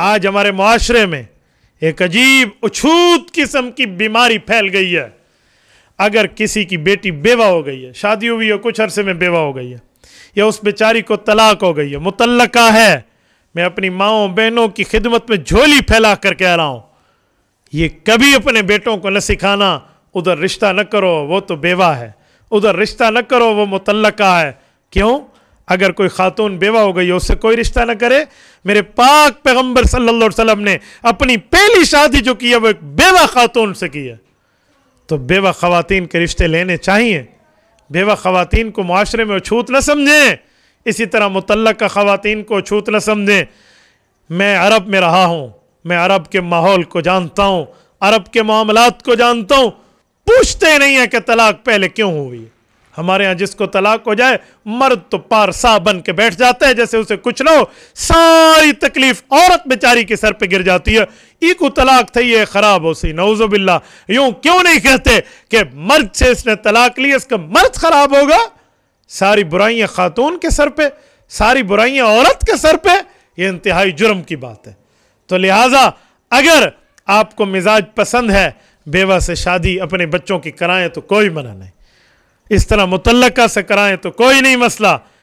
आज हमारे माशरे में एक अजीब उछूत किस्म की बीमारी फैल गई है अगर किसी की बेटी बेवा हो गई है शादी हुई है कुछ अरसे में बेवा हो गई है या उस बेचारी को तलाक हो गई है मुतलका है मैं अपनी माओ बहनों की खिदमत में झोली फैला कर कह रहा हूँ ये कभी अपने बेटों को न सिखाना उधर रिश्ता न करो वो तो बेवा है उधर रिश्ता न करो वो मुतलका है क्यों अगर कोई खातून बेवा हो गई हो उससे कोई रिश्ता ना करे मेरे पाक पैगंबर सल्लल्लाहु अलैहि वसल्लम ने अपनी पहली शादी जो की है वो एक बेवा खातून से की है तो बेवा खातन के रिश्ते लेने चाहिए बेवा खातन को माशरे में छूत ना समझें इसी तरह मुतल का खातन को छूत ना समझें मैं अरब में रहा हूँ मैं अरब के माहौल को जानता हूँ अरब के मामलात को जानता हूँ पूछते नहीं है कि तलाक पहले क्यों हुई हमारे यहाँ जिसको तलाक हो जाए मर्द तो पारसा बन के बैठ जाता है जैसे उसे कुछ ना हो सारी तकलीफ औरत बेचारी के सर पे गिर जाती है ईको तलाक थे ये खराब हो सी नौजो बिल्ला यूं क्यों नहीं कहते कि मर्द से इसने तलाक ली इसका मर्द खराब होगा सारी बुराइयां खातून के सर पे सारी बुराइयां औरत के सर पे ये इंतहाई जुर्म की बात है तो लिहाजा अगर आपको मिजाज पसंद है बेवा से शादी अपने बच्चों की कराएं तो कोई मना नहीं इस तरह मुतल से कराएं तो कोई नहीं मसला